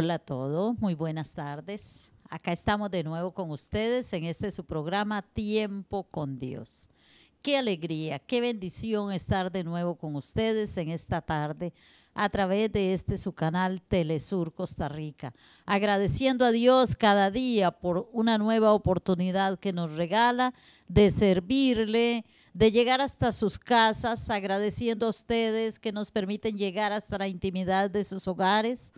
Hola a todos, muy buenas tardes. Acá estamos de nuevo con ustedes en este su programa Tiempo con Dios. Qué alegría, qué bendición estar de nuevo con ustedes en esta tarde a través de este su canal Telesur Costa Rica. Agradeciendo a Dios cada día por una nueva oportunidad que nos regala de servirle, de llegar hasta sus casas, agradeciendo a ustedes que nos permiten llegar hasta la intimidad de sus hogares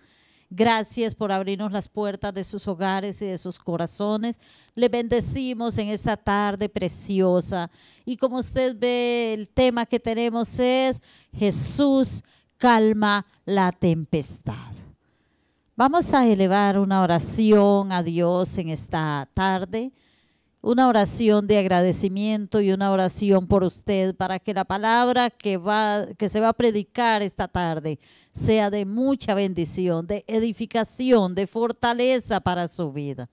Gracias por abrirnos las puertas de sus hogares y de sus corazones. Le bendecimos en esta tarde preciosa. Y como usted ve, el tema que tenemos es Jesús calma la tempestad. Vamos a elevar una oración a Dios en esta tarde una oración de agradecimiento y una oración por usted para que la palabra que, va, que se va a predicar esta tarde sea de mucha bendición, de edificación, de fortaleza para su vida.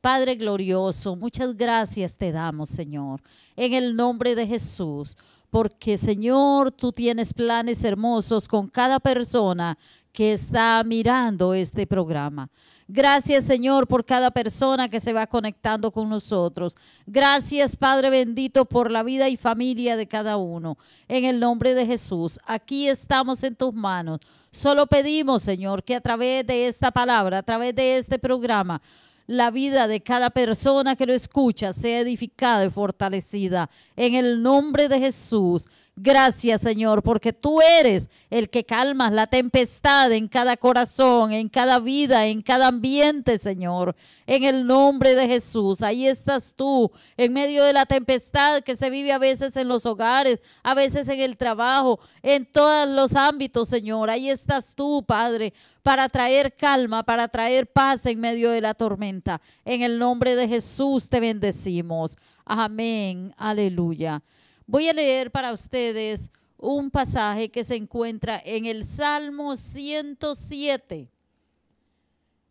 Padre glorioso, muchas gracias te damos, Señor, en el nombre de Jesús, porque, Señor, tú tienes planes hermosos con cada persona que está mirando este programa. Gracias, Señor, por cada persona que se va conectando con nosotros. Gracias, Padre bendito, por la vida y familia de cada uno. En el nombre de Jesús, aquí estamos en tus manos. Solo pedimos, Señor, que a través de esta palabra, a través de este programa, la vida de cada persona que lo escucha sea edificada y fortalecida. En el nombre de Jesús. Gracias, Señor, porque tú eres el que calmas la tempestad en cada corazón, en cada vida, en cada ambiente, Señor. En el nombre de Jesús, ahí estás tú, en medio de la tempestad que se vive a veces en los hogares, a veces en el trabajo, en todos los ámbitos, Señor. Ahí estás tú, Padre, para traer calma, para traer paz en medio de la tormenta. En el nombre de Jesús te bendecimos. Amén. Aleluya. Voy a leer para ustedes un pasaje que se encuentra en el Salmo 107,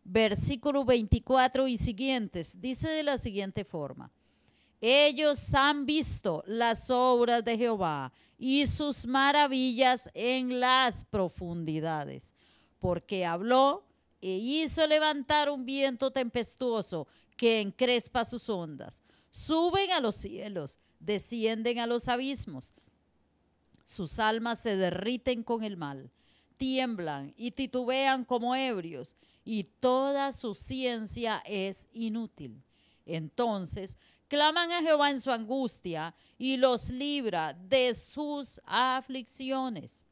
versículo 24 y siguientes. Dice de la siguiente forma, ellos han visto las obras de Jehová y sus maravillas en las profundidades, porque habló e hizo levantar un viento tempestuoso que encrespa sus ondas. Suben a los cielos, descienden a los abismos. Sus almas se derriten con el mal, tiemblan y titubean como ebrios, y toda su ciencia es inútil. Entonces claman a Jehová en su angustia y los libra de sus aflicciones.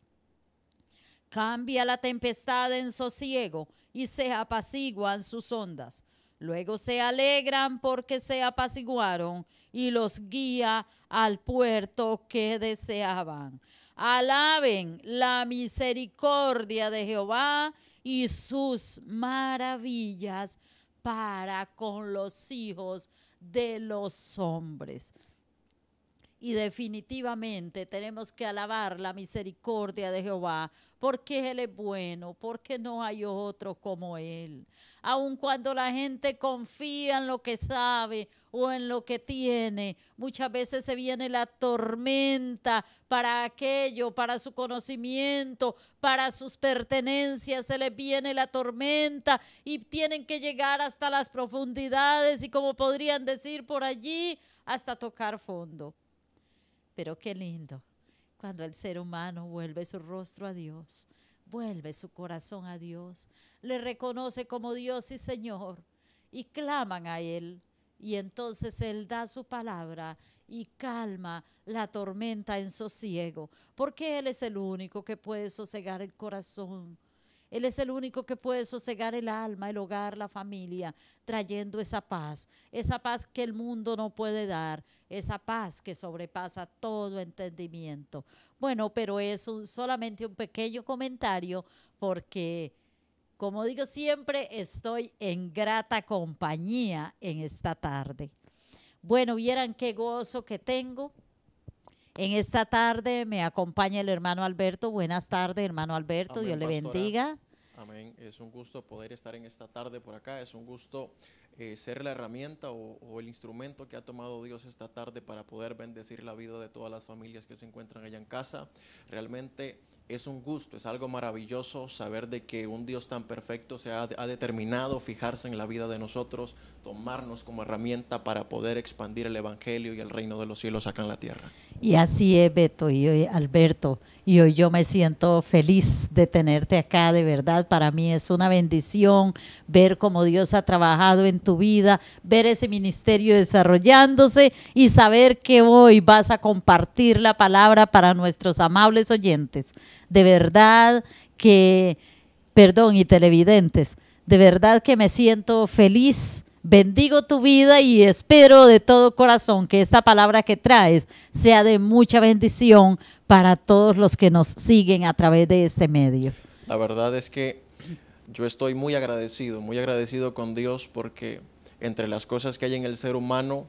Cambia la tempestad en sosiego y se apaciguan sus ondas. Luego se alegran porque se apaciguaron y los guía al puerto que deseaban. Alaben la misericordia de Jehová y sus maravillas para con los hijos de los hombres. Y definitivamente tenemos que alabar la misericordia de Jehová porque Él es bueno, porque no hay otro como Él. Aun cuando la gente confía en lo que sabe o en lo que tiene, muchas veces se viene la tormenta para aquello, para su conocimiento, para sus pertenencias, se les viene la tormenta y tienen que llegar hasta las profundidades y como podrían decir por allí, hasta tocar fondo. Pero qué lindo cuando el ser humano vuelve su rostro a Dios, vuelve su corazón a Dios, le reconoce como Dios y Señor y claman a Él. Y entonces Él da su palabra y calma la tormenta en sosiego, porque Él es el único que puede sosegar el corazón él es el único que puede sosegar el alma, el hogar, la familia, trayendo esa paz, esa paz que el mundo no puede dar, esa paz que sobrepasa todo entendimiento. Bueno, pero es un, solamente un pequeño comentario porque... Como digo siempre, estoy en grata compañía en esta tarde. Bueno, vieran qué gozo que tengo. En esta tarde me acompaña el hermano Alberto. Buenas tardes, hermano Alberto. Dios le bendiga. Es un gusto poder estar en esta tarde por acá. Es un gusto eh, ser la herramienta o, el instrumento que ha tomado Dios esta tarde para poder bendecir la vida de todas las familias que se encuentran allá en casa. Realmente es un gusto, es algo maravilloso saber de que un Dios tan perfecto se ha, ha determinado fijarse en la vida de nosotros, tomarnos como herramienta para poder expandir el Evangelio y el reino de los cielos acá en la tierra. Y así es, Beto y hoy Alberto. Y hoy yo me siento feliz de tenerte acá, de verdad. Para mí es una bendición ver cómo Dios ha trabajado en tu vida, ver ese ministerio desarrollándose y saber que hoy vas a compartir la palabra para nuestros amables oyentes. De verdad que, perdón, y televidentes, de verdad que me siento feliz. Bendigo tu vida y espero de todo corazón que esta palabra que traes sea de mucha bendición para todos los que nos siguen a través de este medio. La verdad es que yo estoy muy agradecido, muy agradecido con Dios porque entre las cosas que hay en el ser humano,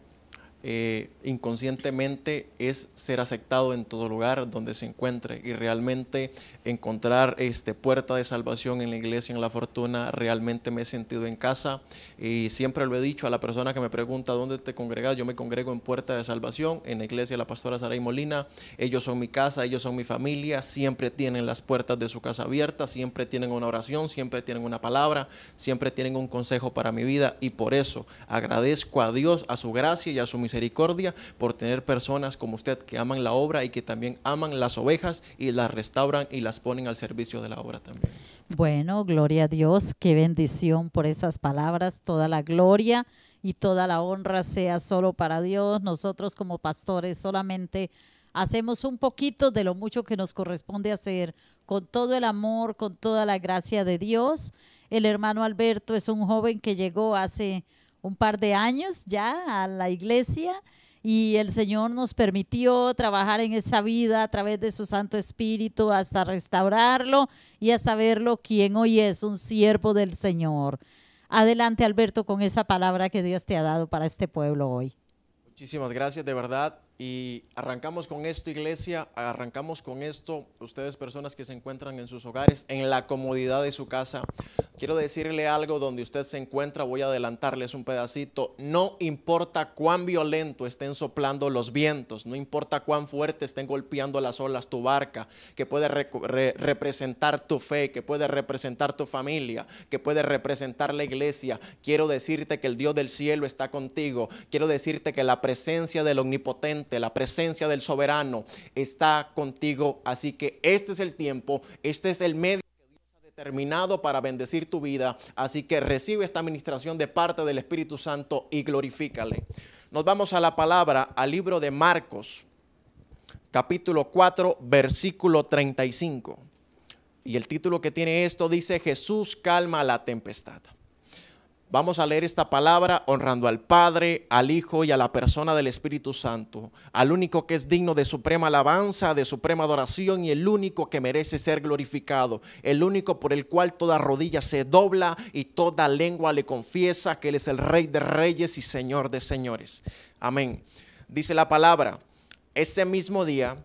eh, inconscientemente es ser aceptado en todo lugar donde se encuentre y realmente encontrar este, puerta de salvación en la iglesia, en la fortuna, realmente me he sentido en casa y siempre lo he dicho a la persona que me pregunta dónde te congregas, yo me congrego en puerta de salvación, en la iglesia de la pastora Saray Molina, ellos son mi casa, ellos son mi familia, siempre tienen las puertas de su casa abiertas, siempre tienen una oración, siempre tienen una palabra, siempre tienen un consejo para mi vida y por eso agradezco a Dios, a su gracia y a su misericordia misericordia por tener personas como usted que aman la obra y que también aman las ovejas y las restauran y las ponen al servicio de la obra también. Bueno, gloria a Dios, qué bendición por esas palabras, toda la gloria y toda la honra sea solo para Dios. Nosotros como pastores solamente hacemos un poquito de lo mucho que nos corresponde hacer, con todo el amor, con toda la gracia de Dios. El hermano Alberto es un joven que llegó hace un par de años ya a la iglesia y el Señor nos permitió trabajar en esa vida a través de su Santo Espíritu hasta restaurarlo y hasta verlo quien hoy es un siervo del Señor. Adelante Alberto con esa palabra que Dios te ha dado para este pueblo hoy. Muchísimas gracias, de verdad. Y arrancamos con esto, iglesia, arrancamos con esto, ustedes personas que se encuentran en sus hogares, en la comodidad de su casa. Quiero decirle algo donde usted se encuentra, voy a adelantarles un pedacito. No importa cuán violento estén soplando los vientos, no importa cuán fuerte estén golpeando las olas tu barca, que puede representar tu fe, que puede representar tu familia, que puede representar la iglesia. Quiero decirte que el Dios del cielo está contigo. Quiero decirte que la presencia del omnipotente la presencia del soberano está contigo. Así que este es el tiempo, este es el medio que Dios ha determinado para bendecir tu vida. Así que recibe esta administración de parte del Espíritu Santo y glorifícale. Nos vamos a la palabra, al libro de Marcos, capítulo 4, versículo 35. Y el título que tiene esto dice, Jesús calma la tempestad. Vamos a leer esta palabra honrando al Padre, al Hijo y a la persona del Espíritu Santo, al único que es digno de suprema alabanza, de suprema adoración y el único que merece ser glorificado, el único por el cual toda rodilla se dobla y toda lengua le confiesa que Él es el Rey de Reyes y Señor de Señores. Amén. Dice la palabra, ese mismo día,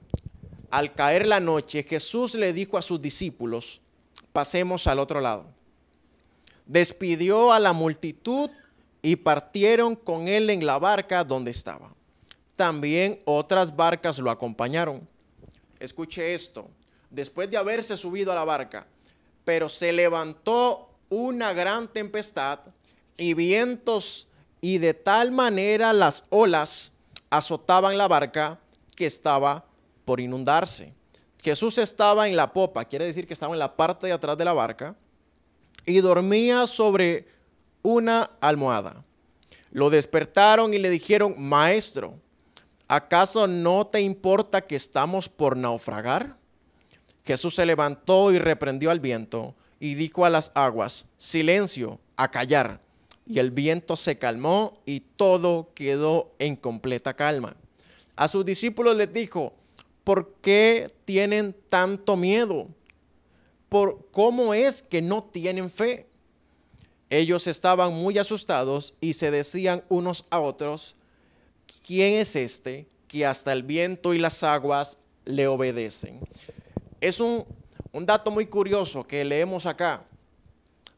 al caer la noche, Jesús le dijo a sus discípulos, pasemos al otro lado despidió a la multitud y partieron con él en la barca donde estaba. También otras barcas lo acompañaron. Escuche esto, después de haberse subido a la barca, pero se levantó una gran tempestad y vientos y de tal manera las olas azotaban la barca que estaba por inundarse. Jesús estaba en la popa, quiere decir que estaba en la parte de atrás de la barca, y dormía sobre una almohada. Lo despertaron y le dijeron, Maestro, ¿acaso no te importa que estamos por naufragar? Jesús se levantó y reprendió al viento y dijo a las aguas, Silencio, a callar. Y el viento se calmó y todo quedó en completa calma. A sus discípulos les dijo, ¿por qué tienen tanto miedo? por cómo es que no tienen fe. Ellos estaban muy asustados y se decían unos a otros, ¿quién es este que hasta el viento y las aguas le obedecen? Es un, un dato muy curioso que leemos acá.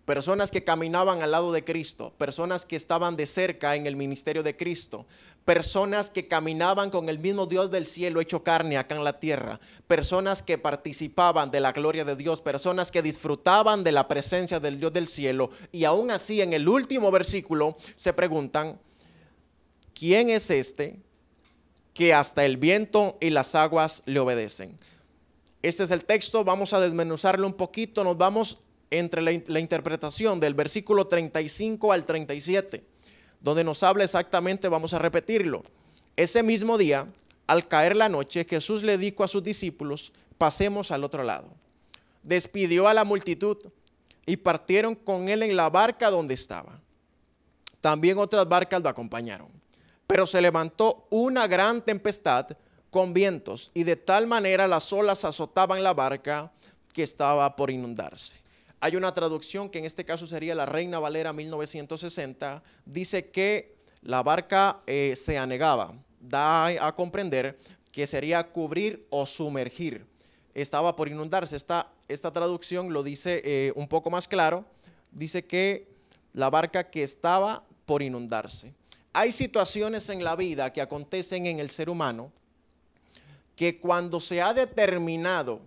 Personas que caminaban al lado de Cristo, personas que estaban de cerca en el ministerio de Cristo, personas que caminaban con el mismo Dios del cielo hecho carne acá en la tierra, personas que participaban de la gloria de Dios, personas que disfrutaban de la presencia del Dios del cielo. Y aún así, en el último versículo, se preguntan, ¿quién es este que hasta el viento y las aguas le obedecen? Este es el texto, vamos a desmenuzarlo un poquito, nos vamos entre la, interpretación del versículo 35 al 37 donde nos habla exactamente, vamos a repetirlo. Ese mismo día, al caer la noche, Jesús le dijo a sus discípulos, pasemos al otro lado. Despidió a la multitud y partieron con él en la barca donde estaba. También otras barcas lo acompañaron. Pero se levantó una gran tempestad con vientos y de tal manera las olas azotaban la barca que estaba por inundarse. Hay una traducción que en este caso sería la Reina Valera 1960, dice que la barca eh, se anegaba, da a comprender que sería cubrir o sumergir. Estaba por inundarse. Esta, esta traducción lo dice eh, un poco más claro. Dice que la barca que estaba por inundarse. Hay situaciones en la vida que acontecen en el ser humano que cuando se ha determinado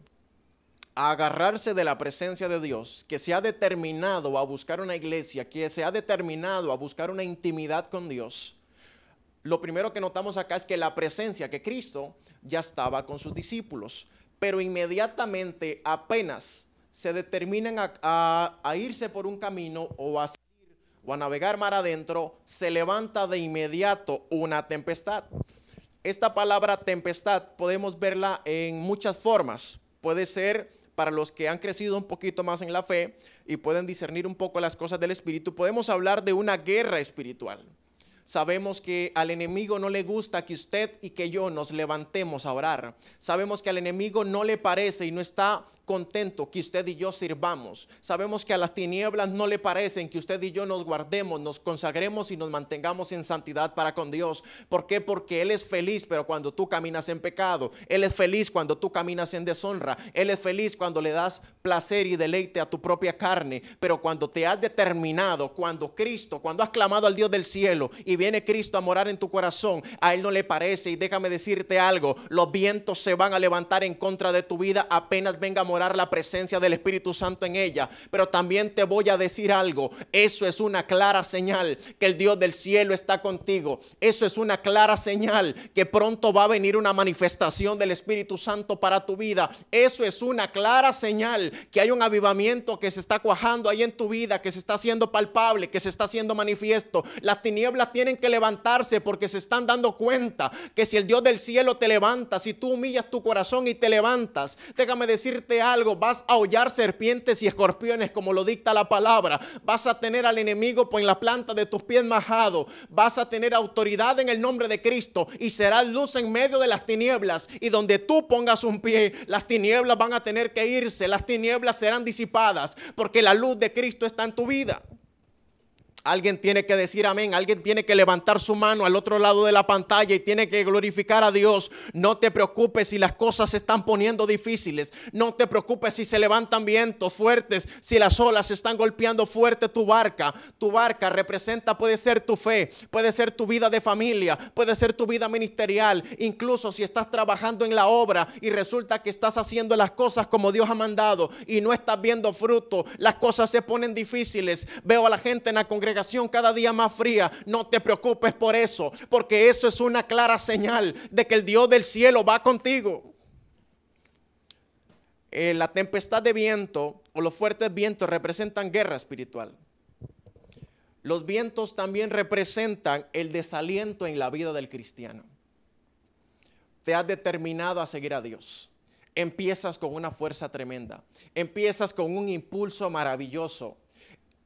agarrarse de la presencia de Dios, que se ha determinado a buscar una iglesia, que se ha determinado a buscar una intimidad con Dios, lo primero que notamos acá es que la presencia, que Cristo ya estaba con sus discípulos, pero inmediatamente apenas se determinan a, irse por un camino o o a navegar mar adentro, se levanta de inmediato una tempestad. Esta palabra tempestad podemos verla en muchas formas. Puede ser para los que han crecido un poquito más en la fe y pueden discernir un poco las cosas del Espíritu, podemos hablar de una guerra espiritual. Sabemos que al enemigo no le gusta que usted y que yo nos levantemos a orar. Sabemos que al enemigo no le parece y no está contento que usted y yo sirvamos. Sabemos que a las tinieblas no le parecen que usted y yo nos guardemos, nos consagremos y nos mantengamos en santidad para con Dios. ¿Por qué? Porque Él es feliz, pero cuando tú caminas en pecado, Él es feliz cuando tú caminas en deshonra, Él es feliz cuando le das placer y deleite a tu propia carne, pero cuando te has determinado, cuando Cristo, cuando has clamado al Dios del cielo y viene Cristo a morar en tu corazón, a Él no le parece. Y déjame decirte algo, los vientos se van a levantar en contra de tu vida apenas venga a morar la presencia del Espíritu Santo en ella. Pero también te voy a decir algo, eso es una clara señal que el Dios del cielo está contigo. Eso es una clara señal que pronto va a venir una manifestación del Espíritu Santo para tu vida. Eso es una clara señal que hay un avivamiento que se está cuajando ahí en tu vida, que se está haciendo palpable, que se está haciendo manifiesto. Las tinieblas tienen tienen que levantarse porque se están dando cuenta que si el Dios del cielo te levanta, si tú humillas tu corazón y te levantas, déjame decirte algo, vas a hollar serpientes y escorpiones como lo dicta la palabra, vas a tener al enemigo en la planta de tus pies majado, vas a tener autoridad en el nombre de Cristo y serás luz en medio de las tinieblas y donde tú pongas un pie, las tinieblas van a tener que irse, las tinieblas serán disipadas porque la luz de Cristo está en tu vida. Alguien tiene que decir amén, alguien tiene que levantar su mano al otro lado de la pantalla y tiene que glorificar a Dios. No te preocupes si las cosas se están poniendo difíciles, no te preocupes si se levantan vientos fuertes, si las olas están golpeando fuerte tu barca. Tu barca representa, puede ser tu fe, puede ser tu vida de familia, puede ser tu vida ministerial, incluso si estás trabajando en la obra y resulta que estás haciendo las cosas como Dios ha mandado y no estás viendo fruto, las cosas se ponen difíciles. Veo a la gente en la congregación cada día más fría, no te preocupes por eso, porque eso es una clara señal de que el Dios del cielo va contigo. Eh, la tempestad de viento o los fuertes vientos representan guerra espiritual. Los vientos también representan el desaliento en la vida del cristiano. Te has determinado a seguir a Dios. Empiezas con una fuerza tremenda. Empiezas con un impulso maravilloso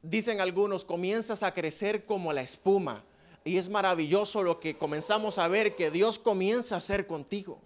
dicen algunos, comienzas a crecer como la espuma. Y es maravilloso lo que comenzamos a ver, que Dios comienza a hacer contigo.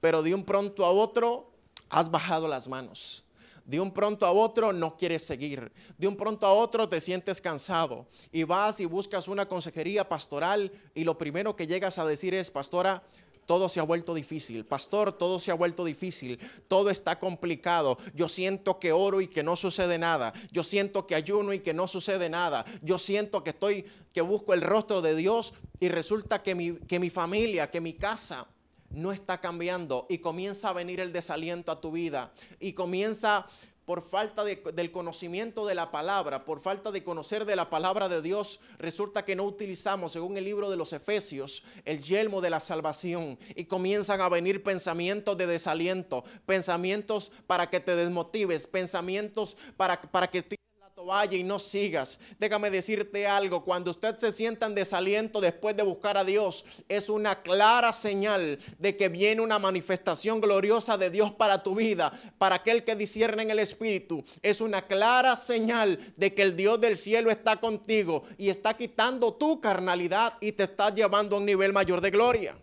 Pero de un pronto a otro, has bajado las manos. De un pronto a otro no quieres seguir. De un pronto a otro te sientes cansado y vas y buscas una consejería pastoral y lo primero que llegas a decir es, pastora, todo se ha vuelto difícil. Pastor, todo se ha vuelto difícil. Todo está complicado. Yo siento que oro y que no sucede nada. Yo siento que ayuno y que no sucede nada. Yo siento que estoy, que busco el rostro de Dios y resulta que mi, que mi familia, que mi casa no está cambiando y comienza a venir el desaliento a tu vida y comienza por falta del conocimiento de la palabra, por falta de conocer de la palabra de Dios, resulta que no utilizamos, según el libro de los Efesios, el yelmo de la salvación y comienzan a venir pensamientos de desaliento, pensamientos para que te desmotives, pensamientos para, para que te vaya y no sigas. Déjame decirte algo, cuando usted se sienta en desaliento después de buscar a Dios, es una clara señal de que viene una manifestación gloriosa de Dios para tu vida, para aquel que discierne en el Espíritu. Es una clara señal de que el Dios del cielo está contigo y está quitando tu carnalidad y te está llevando a un nivel mayor de gloria.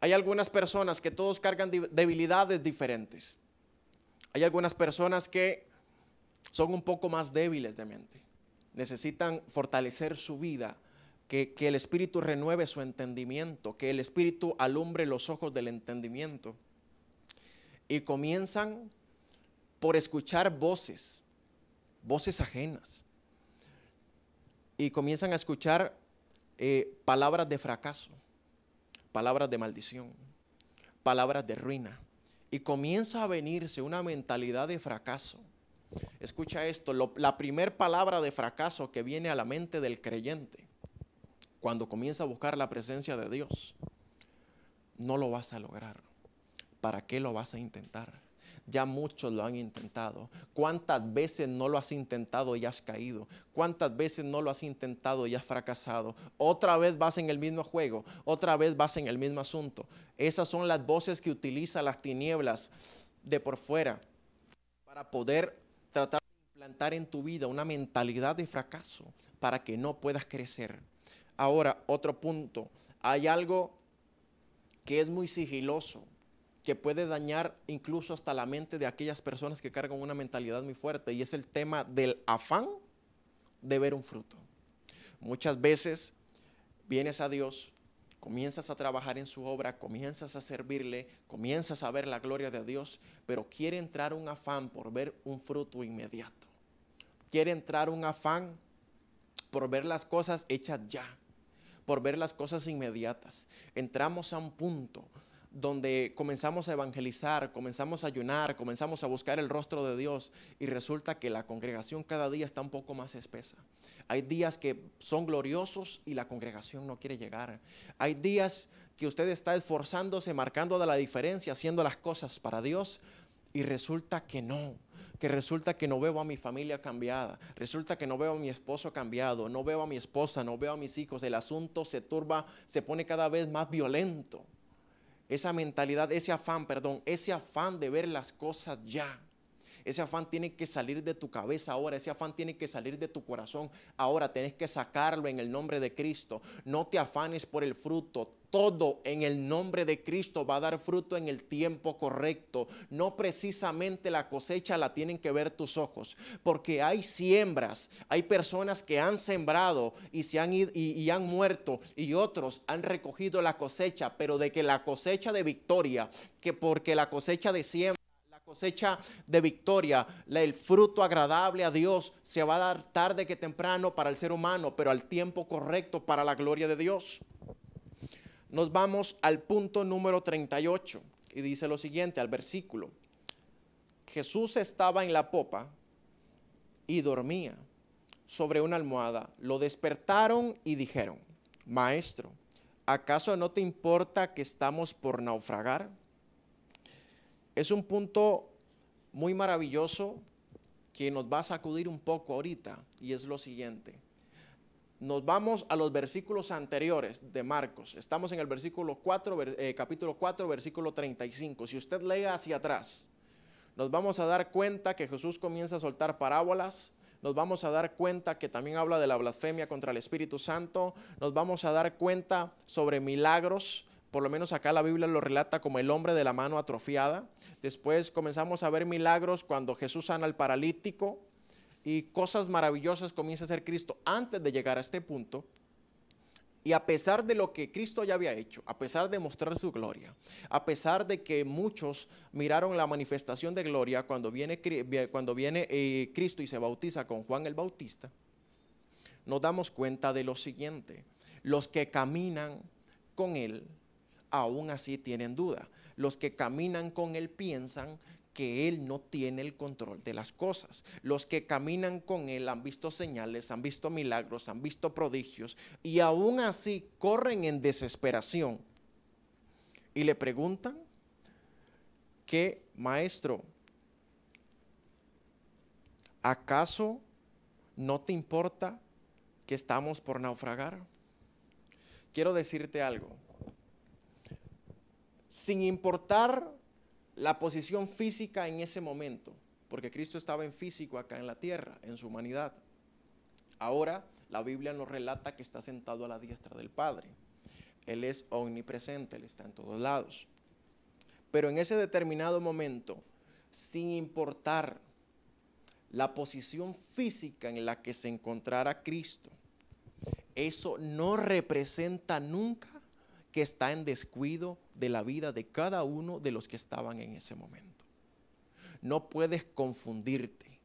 Hay algunas personas que todos cargan debilidades diferentes. Hay algunas personas que son un poco más débiles de mente. Necesitan fortalecer su vida, que, el Espíritu renueve su entendimiento, que el Espíritu alumbre los ojos del entendimiento. Y comienzan por escuchar voces, voces ajenas. Y comienzan a escuchar eh, palabras de fracaso, palabras de maldición, palabras de ruina. Y comienza a venirse una mentalidad de fracaso, Escucha esto, la primer palabra de fracaso que viene a la mente del creyente cuando comienza a buscar la presencia de Dios, no lo vas a lograr. ¿Para qué lo vas a intentar? Ya muchos lo han intentado. ¿Cuántas veces no lo has intentado y has caído? ¿Cuántas veces no lo has intentado y has fracasado? Otra vez vas en el mismo juego, otra vez vas en el mismo asunto. Esas son las voces que utiliza las tinieblas de por fuera para poder tratar de implantar en tu vida una mentalidad de fracaso para que no puedas crecer. Ahora, otro punto, hay algo que es muy sigiloso, que puede dañar incluso hasta la mente de aquellas personas que cargan una mentalidad muy fuerte, y es el tema del afán de ver un fruto. Muchas veces vienes a Dios comienzas a trabajar en su obra, comienzas a servirle, comienzas a ver la gloria de Dios, pero quiere entrar un afán por ver un fruto inmediato. Quiere entrar un afán por ver las cosas hechas ya, por ver las cosas inmediatas. Entramos a un punto donde comenzamos a evangelizar, comenzamos a ayunar, comenzamos a buscar el rostro de Dios y resulta que la congregación cada día está un poco más espesa. Hay días que son gloriosos y la congregación no quiere llegar. Hay días que usted está esforzándose, marcando la diferencia, haciendo las cosas para Dios y resulta que no, que resulta que no veo a mi familia cambiada, resulta que no veo a mi esposo cambiado, no veo a mi esposa, no veo a mis hijos, el asunto se turba, se pone cada vez más violento esa mentalidad, ese afán, perdón, ese afán de ver las cosas ya, ese afán tiene que salir de tu cabeza ahora, ese afán tiene que salir de tu corazón ahora, Tienes que sacarlo en el nombre de Cristo. No te afanes por el fruto, todo en el nombre de Cristo va a dar fruto en el tiempo correcto. No precisamente la cosecha la tienen que ver tus ojos, porque hay siembras, hay personas que han sembrado y, se han, y han muerto y otros han recogido la cosecha, pero de que la cosecha de victoria, que porque la cosecha de siembra cosecha de victoria, el fruto agradable a Dios se va a dar tarde que temprano para el ser humano, pero al tiempo correcto para la gloria de Dios. Nos vamos al punto número 38 y dice lo siguiente al versículo. Jesús estaba en la popa y dormía sobre una almohada. Lo despertaron y dijeron, Maestro, ¿acaso no te importa que estamos por naufragar? Es un punto muy maravilloso que nos va a sacudir un poco ahorita y es lo siguiente. Nos vamos a los versículos anteriores de Marcos. Estamos en el versículo 4, eh, capítulo 4, versículo 35. Si usted lee hacia atrás, nos vamos a dar cuenta que Jesús comienza a soltar parábolas, nos vamos a dar cuenta que también habla de la blasfemia contra el Espíritu Santo, nos vamos a dar cuenta sobre milagros, por lo menos acá la Biblia lo relata como el hombre de la mano atrofiada. Después comenzamos a ver milagros cuando Jesús sana al paralítico y cosas maravillosas comienza a hacer Cristo antes de llegar a este punto. Y a pesar de lo que Cristo ya había hecho, a pesar de mostrar su gloria, a pesar de que muchos miraron la manifestación de gloria cuando viene, cuando viene eh, Cristo y se bautiza con Juan el Bautista, nos damos cuenta de lo siguiente. Los que caminan con Él aún así tienen duda. Los que caminan con Él piensan que Él no tiene el control de las cosas. Los que caminan con Él han visto señales, han visto milagros, han visto prodigios y aún así corren en desesperación y le preguntan, ¿qué maestro? ¿Acaso no te importa que estamos por naufragar? Quiero decirte algo sin importar la posición física en ese momento, porque Cristo estaba en físico acá en la tierra, en su humanidad. Ahora la Biblia nos relata que está sentado a la diestra del Padre. Él es omnipresente, Él está en todos lados. Pero en ese determinado momento, sin importar la posición física en la que se encontrara Cristo, eso no representa nunca que está en descuido de la vida de cada uno de los que estaban en ese momento. No puedes confundirte,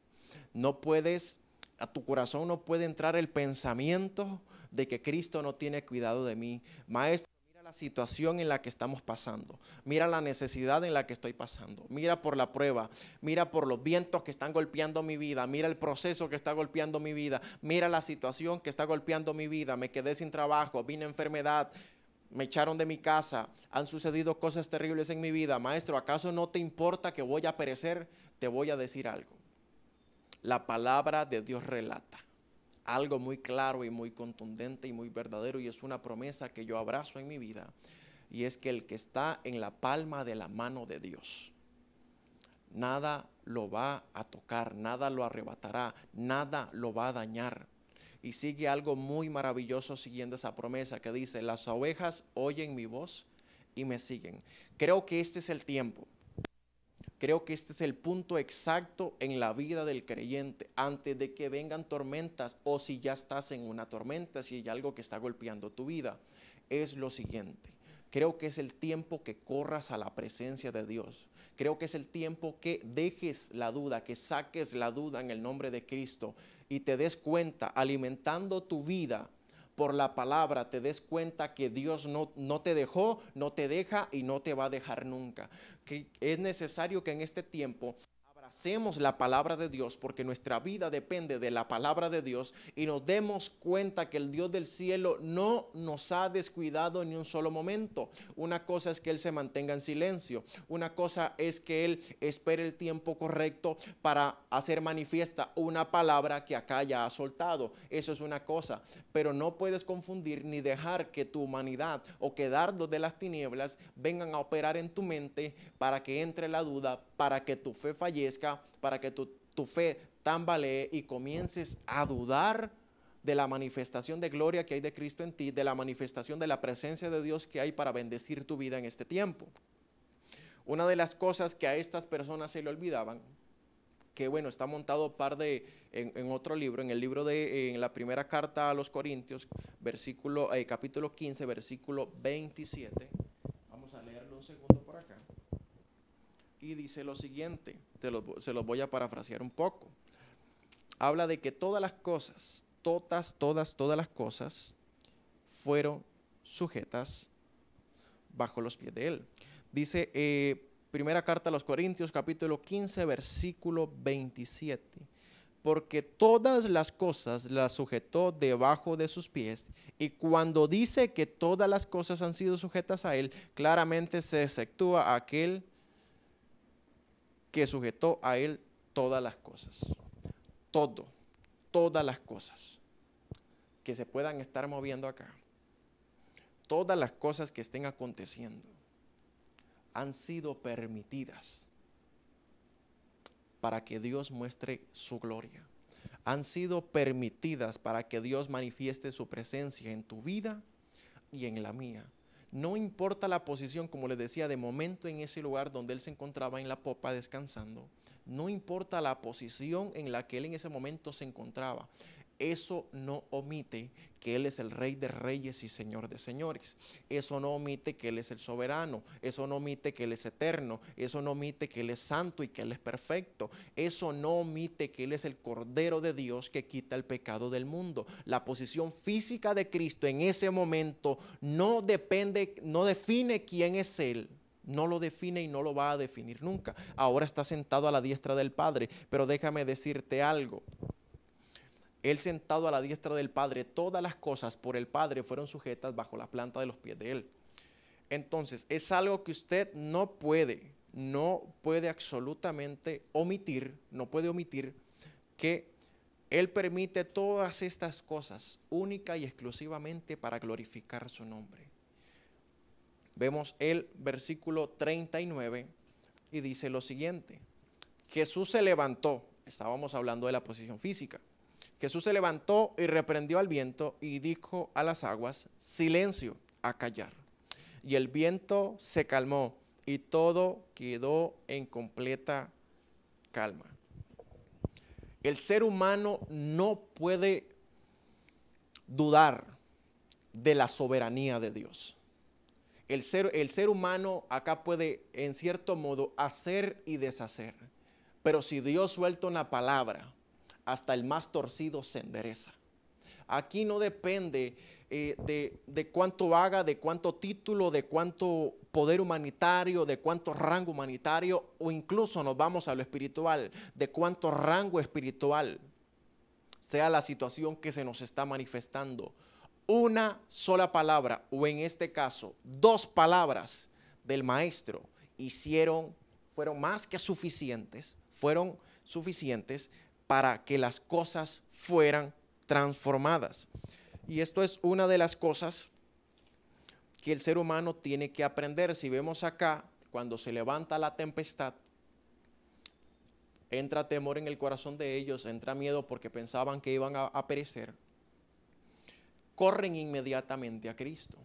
no puedes, a tu corazón no puede entrar el pensamiento de que Cristo no tiene cuidado de mí. Maestro, mira la situación en la que estamos pasando, mira la necesidad en la que estoy pasando, mira por la prueba, mira por los vientos que están golpeando mi vida, mira el proceso que está golpeando mi vida, mira la situación que está golpeando mi vida, me quedé sin trabajo, vine enfermedad me echaron de mi casa, han sucedido cosas terribles en mi vida. Maestro, ¿acaso no te importa que voy a perecer? Te voy a decir algo. La palabra de Dios relata algo muy claro y muy contundente y muy verdadero y es una promesa que yo abrazo en mi vida y es que el que está en la palma de la mano de Dios, nada lo va a tocar, nada lo arrebatará, nada lo va a dañar y sigue algo muy maravilloso siguiendo esa promesa que dice, las ovejas oyen mi voz y me siguen. Creo que este es el tiempo. Creo que este es el punto exacto en la vida del creyente antes de que vengan tormentas o si ya estás en una tormenta, si hay algo que está golpeando tu vida. Es lo siguiente. Creo que es el tiempo que corras a la presencia de Dios. Creo que es el tiempo que dejes la duda, que saques la duda en el nombre de Cristo y te des cuenta, alimentando tu vida por la palabra, te des cuenta que Dios no, no te dejó, no te deja y no te va a dejar nunca. Que es necesario que en este tiempo hacemos la palabra de Dios, porque nuestra vida depende de la palabra de Dios, y nos demos cuenta que el Dios del cielo no nos ha descuidado ni un solo momento. Una cosa es que Él se mantenga en silencio, una cosa es que Él espere el tiempo correcto para hacer manifiesta una palabra que acá ya ha soltado. Eso es una cosa, pero no puedes confundir ni dejar que tu humanidad o que dardos de las tinieblas vengan a operar en tu mente para que entre la duda, para que tu fe fallezca para que tu, fe tambalee y comiences a dudar de la manifestación de gloria que hay de Cristo en ti, de la manifestación de la presencia de Dios que hay para bendecir tu vida en este tiempo. Una de las cosas que a estas personas se le olvidaban, que bueno, está montado par de, en, otro libro, en el libro de, en la primera carta a los Corintios, eh, capítulo 15, versículo 27. Vamos a leerlo un segundo por acá. Y dice lo siguiente lo, se los voy a parafrasear un poco. Habla de que todas las cosas, todas, todas, todas las cosas fueron sujetas bajo los pies de él. Dice eh, primera carta a los Corintios capítulo 15 versículo 27. Porque todas las cosas las sujetó debajo de sus pies. Y cuando dice que todas las cosas han sido sujetas a él, claramente se exceptúa aquel que sujetó a él todas las cosas. Todo, todas las cosas que se puedan estar moviendo acá. Todas las cosas que estén aconteciendo han sido permitidas para que Dios muestre su gloria. Han sido permitidas para que Dios manifieste su presencia en tu vida y en la mía. No importa la posición, como les decía, de momento en ese lugar donde él se encontraba en la popa descansando. No importa la posición en la que él en ese momento se encontraba. Eso no omite que Él es el Rey de Reyes y Señor de Señores. Eso no omite que Él es el soberano. Eso no omite que Él es eterno. Eso no omite que Él es santo y que Él es perfecto. Eso no omite que Él es el Cordero de Dios que quita el pecado del mundo. La posición física de Cristo en ese momento no depende, no define quién es Él. No lo define y no lo va a definir nunca. Ahora está sentado a la diestra del Padre. Pero déjame decirte algo. Él sentado a la diestra del Padre, todas las cosas por el Padre fueron sujetas bajo la planta de los pies de Él. Entonces, es algo que usted no puede, no puede absolutamente omitir, no puede omitir que Él permite todas estas cosas única y exclusivamente para glorificar su nombre. Vemos el versículo 39 y dice lo siguiente. Jesús se levantó, estábamos hablando de la posición física, Jesús se levantó y reprendió al viento y dijo a las aguas, silencio, a callar. Y el viento se calmó y todo quedó en completa calma. El ser humano no puede dudar de la soberanía de Dios. El ser, el ser humano acá puede, en cierto modo, hacer y deshacer. Pero si Dios suelta una palabra, hasta el más torcido se endereza. Aquí no depende eh, de, de, cuánto haga, de cuánto título, de cuánto poder humanitario, de cuánto rango humanitario, o incluso nos vamos a lo espiritual, de cuánto rango espiritual sea la situación que se nos está manifestando. Una sola palabra, o en este caso, dos palabras del maestro hicieron, fueron más que suficientes, fueron suficientes para que las cosas fueran transformadas. Y esto es una de las cosas que el ser humano tiene que aprender. Si vemos acá, cuando se levanta la tempestad, entra temor en el corazón de ellos, entra miedo porque pensaban que iban a, perecer, corren inmediatamente a Cristo.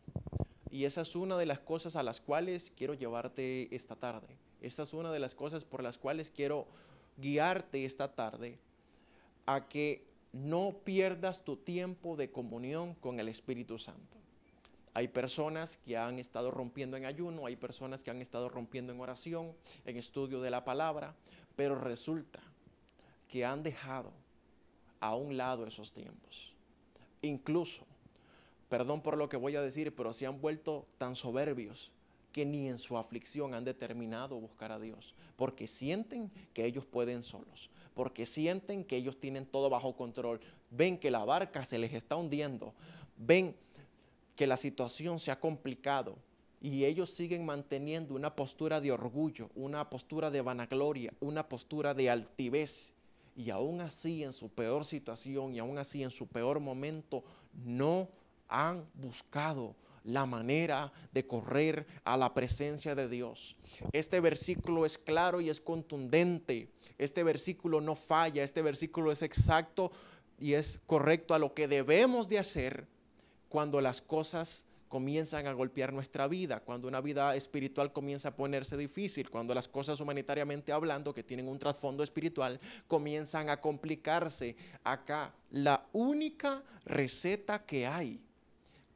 Y esa es una de las cosas a las cuales quiero llevarte esta tarde. Esta es una de las cosas por las cuales quiero guiarte esta tarde a que no pierdas tu tiempo de comunión con el Espíritu Santo. Hay personas que han estado rompiendo en ayuno, hay personas que han estado rompiendo en oración, en estudio de la palabra, pero resulta que han dejado a un lado esos tiempos. Incluso, perdón por lo que voy a decir, pero se han vuelto tan soberbios que ni en su aflicción han determinado buscar a Dios, porque sienten que ellos pueden solos, porque sienten que ellos tienen todo bajo control. Ven que la barca se les está hundiendo. Ven que la situación se ha complicado. Y ellos siguen manteniendo una postura de orgullo, una postura de vanagloria, una postura de altivez. Y aún así en su peor situación y aún así en su peor momento, no han buscado la manera de correr a la presencia de Dios. Este versículo es claro y es contundente. Este versículo no falla. Este versículo es exacto y es correcto a lo que debemos de hacer cuando las cosas comienzan a golpear nuestra vida, cuando una vida espiritual comienza a ponerse difícil, cuando las cosas humanitariamente hablando, que tienen un trasfondo espiritual, comienzan a complicarse. Acá, la única receta que hay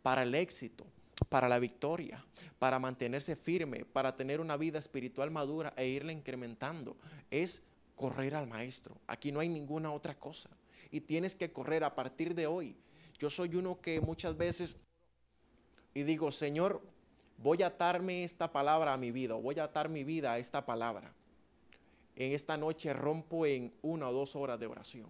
para el éxito, para la victoria, para mantenerse firme, para tener una vida espiritual madura e irla incrementando, es correr al maestro. Aquí no hay ninguna otra cosa. Y tienes que correr a partir de hoy. Yo soy uno que muchas veces y digo, Señor, voy a atarme esta palabra a mi vida, voy a atar mi vida a esta palabra. En esta noche rompo en una o dos horas de oración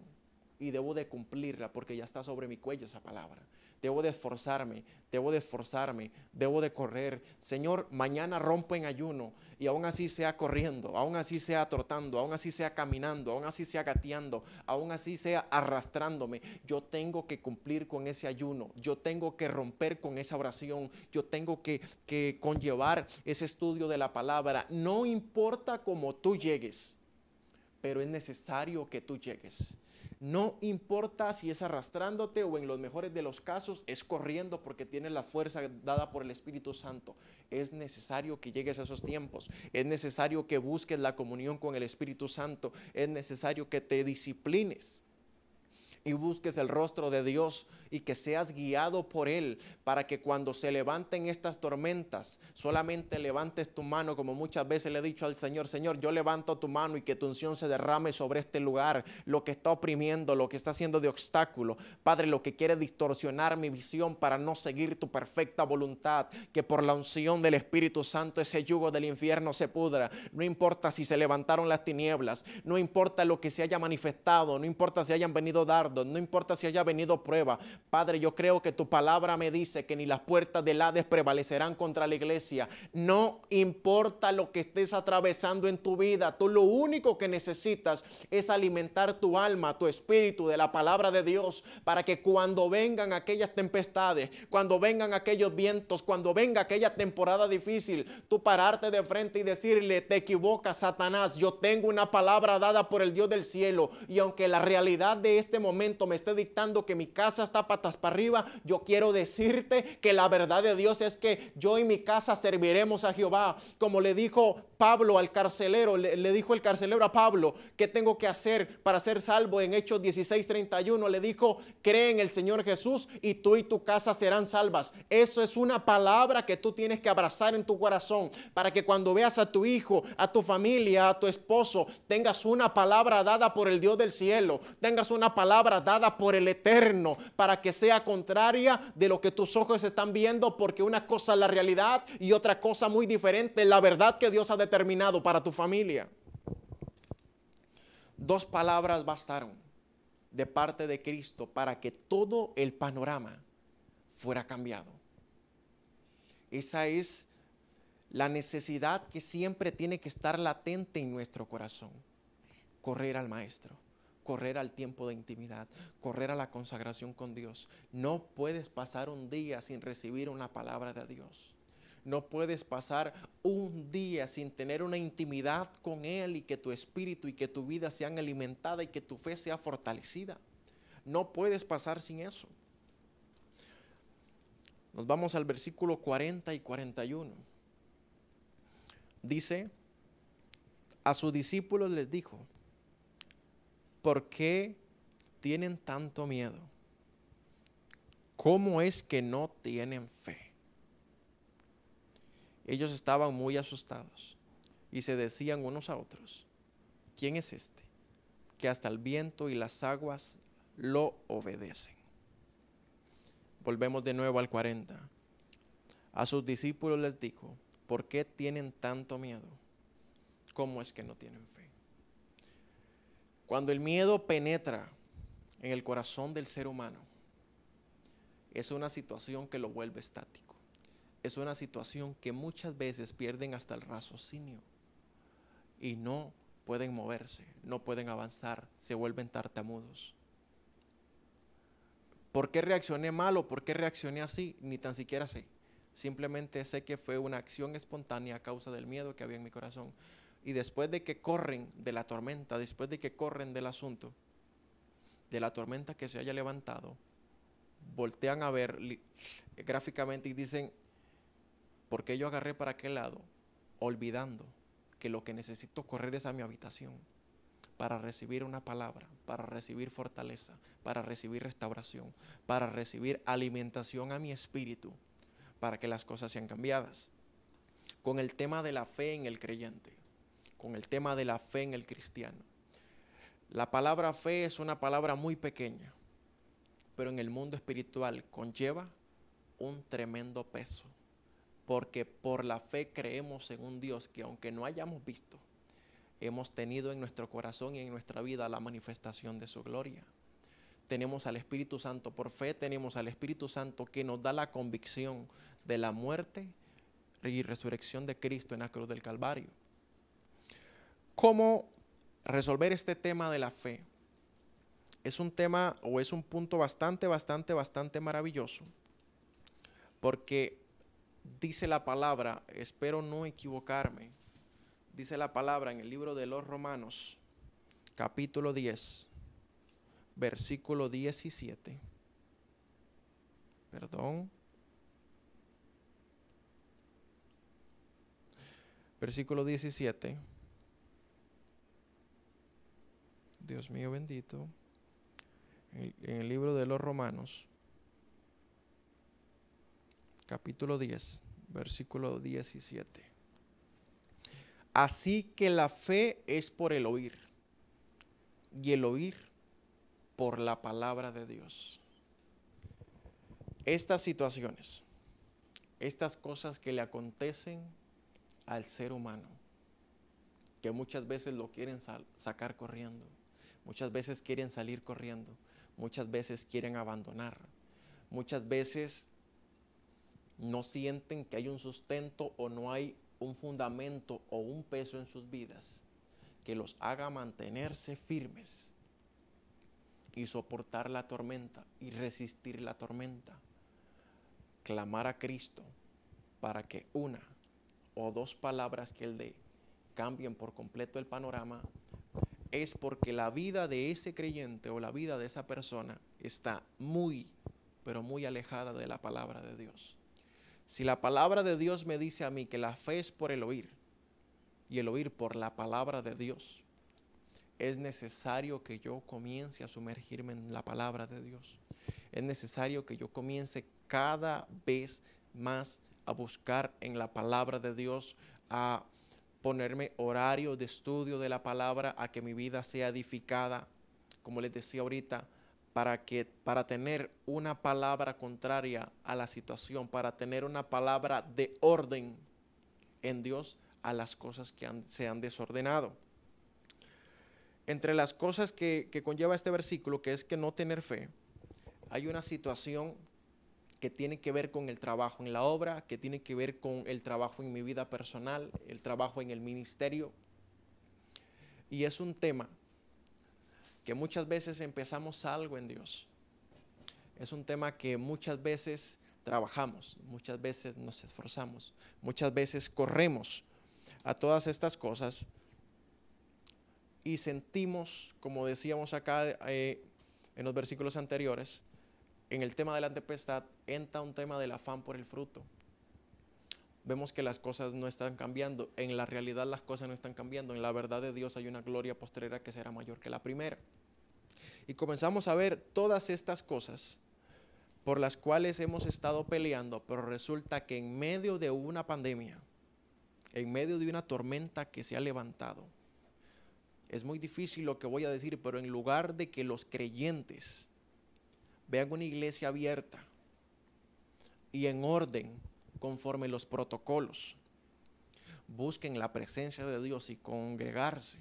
y debo de cumplirla porque ya está sobre mi cuello esa palabra debo de esforzarme, debo de esforzarme, debo de correr. Señor, mañana rompo en ayuno y aún así sea corriendo, aún así sea trotando, aún así sea caminando, aún así sea gateando, aún así sea arrastrándome. Yo tengo que cumplir con ese ayuno, yo tengo que romper con esa oración, yo tengo que, que conllevar ese estudio de la palabra. No importa cómo tú llegues, pero es necesario que tú llegues. No importa si es arrastrándote o en los mejores de los casos es corriendo porque tienes la fuerza dada por el Espíritu Santo. Es necesario que llegues a esos tiempos. Es necesario que busques la comunión con el Espíritu Santo. Es necesario que te disciplines y busques el rostro de Dios y que seas guiado por Él para que cuando se levanten estas tormentas, solamente levantes tu mano, como muchas veces le he dicho al Señor, Señor, yo levanto tu mano y que tu unción se derrame sobre este lugar, lo que está oprimiendo, lo que está haciendo de obstáculo. Padre, lo que quiere distorsionar mi visión para no seguir tu perfecta voluntad, que por la unción del Espíritu Santo ese yugo del infierno se pudra. No importa si se levantaron las tinieblas, no importa lo que se haya manifestado, no importa si hayan venido dar no importa si haya venido prueba. Padre, yo creo que tu palabra me dice que ni las puertas del Hades prevalecerán contra la iglesia. No importa lo que estés atravesando en tu vida, tú lo único que necesitas es alimentar tu alma, tu espíritu de la palabra de Dios para que cuando vengan aquellas tempestades, cuando vengan aquellos vientos, cuando venga aquella temporada difícil, tú pararte de frente y decirle, te equivocas, Satanás, yo tengo una palabra dada por el Dios del cielo y aunque la realidad de este momento me esté dictando que mi casa está patas para arriba, yo quiero decirte que la verdad de Dios es que yo y mi casa serviremos a Jehová. Como le dijo Pablo al carcelero, le, dijo el carcelero a Pablo, ¿qué tengo que hacer para ser salvo? En Hechos 16, 31 le dijo, cree en el Señor Jesús y tú y tu casa serán salvas. Eso es una palabra que tú tienes que abrazar en tu corazón para que cuando veas a tu hijo, a tu familia, a tu esposo, tengas una palabra dada por el Dios del cielo, tengas una palabra dada por el eterno para que sea contraria de lo que tus ojos están viendo porque una cosa es la realidad y otra cosa muy diferente, la verdad que Dios ha de terminado para tu familia. Dos palabras bastaron de parte de Cristo para que todo el panorama fuera cambiado. Esa es la necesidad que siempre tiene que estar latente en nuestro corazón. Correr al Maestro, correr al tiempo de intimidad, correr a la consagración con Dios. No puedes pasar un día sin recibir una palabra de Dios. No puedes pasar un día sin tener una intimidad con Él y que tu espíritu y que tu vida sean alimentada y que tu fe sea fortalecida. No puedes pasar sin eso. Nos vamos al versículo 40 y 41. Dice, a sus discípulos les dijo, ¿por qué tienen tanto miedo? ¿Cómo es que no tienen fe? Ellos estaban muy asustados y se decían unos a otros, ¿quién es este? Que hasta el viento y las aguas lo obedecen. Volvemos de nuevo al 40. A sus discípulos les dijo, ¿por qué tienen tanto miedo? ¿Cómo es que no tienen fe? Cuando el miedo penetra en el corazón del ser humano, es una situación que lo vuelve estático es una situación que muchas veces pierden hasta el raciocinio y no pueden moverse, no pueden avanzar, se vuelven tartamudos. ¿Por qué reaccioné mal o por qué reaccioné así? Ni tan siquiera sé. Simplemente sé que fue una acción espontánea a causa del miedo que había en mi corazón. Y después de que corren de la tormenta, después de que corren del asunto, de la tormenta que se haya levantado, voltean a ver gráficamente y dicen, porque yo agarré para aquel lado, olvidando que lo que necesito correr es a mi habitación para recibir una palabra, para recibir fortaleza, para recibir restauración, para recibir alimentación a mi espíritu, para que las cosas sean cambiadas. Con el tema de la fe en el creyente, con el tema de la fe en el cristiano. La palabra fe es una palabra muy pequeña, pero en el mundo espiritual conlleva un tremendo peso porque por la fe creemos en un Dios que aunque no hayamos visto, hemos tenido en nuestro corazón y en nuestra vida la manifestación de su gloria. Tenemos al Espíritu Santo, por fe tenemos al Espíritu Santo que nos da la convicción de la muerte y resurrección de Cristo en la cruz del Calvario. ¿Cómo resolver este tema de la fe? Es un tema o es un punto bastante, bastante, bastante maravilloso, porque dice la palabra, espero no equivocarme, dice la palabra en el libro de los Romanos, capítulo 10, versículo 17. Perdón. Versículo 17. Dios mío bendito. En el libro de los Romanos, capítulo 10, versículo 17. Así que la fe es por el oír y el oír por la palabra de Dios. Estas situaciones, estas cosas que le acontecen al ser humano, que muchas veces lo quieren sacar corriendo, muchas veces quieren salir corriendo, muchas veces quieren abandonar, muchas veces no sienten que hay un sustento o no hay un fundamento o un peso en sus vidas que los haga mantenerse firmes y soportar la tormenta y resistir la tormenta. Clamar a Cristo para que una o dos palabras que Él dé cambien por completo el panorama es porque la vida de ese creyente o la vida de esa persona está muy, pero muy alejada de la palabra de Dios. Si la palabra de Dios me dice a mí que la fe es por el oír y el oír por la palabra de Dios, es necesario que yo comience a sumergirme en la palabra de Dios. Es necesario que yo comience cada vez más a buscar en la palabra de Dios, a ponerme horario de estudio de la palabra, a que mi vida sea edificada. Como les decía ahorita, para, que, para tener una palabra contraria a la situación, para tener una palabra de orden en Dios a las cosas que se han desordenado. Entre las cosas que conlleva este versículo, que es que no tener fe, hay una situación que tiene que ver con el trabajo en la obra, que tiene que ver con el trabajo en mi vida personal, el trabajo en el ministerio. Y es un tema muchas veces empezamos algo en Dios. Es un tema que muchas veces trabajamos, muchas veces nos esforzamos, muchas veces corremos a todas estas cosas y sentimos, como decíamos acá eh, en los versículos anteriores, en el tema de la tempestad entra un tema del afán por el fruto. Vemos que las cosas no están cambiando, en la realidad las cosas no están cambiando, en la verdad de Dios hay una gloria postrera que será mayor que la primera y comenzamos a ver todas estas cosas por las cuales hemos estado peleando, pero resulta que en medio de una pandemia, en medio de una tormenta que se ha levantado, es muy difícil lo que voy a decir, pero en lugar de que los creyentes vean una iglesia abierta y en orden, conforme los protocolos, busquen la presencia de Dios y congregarse,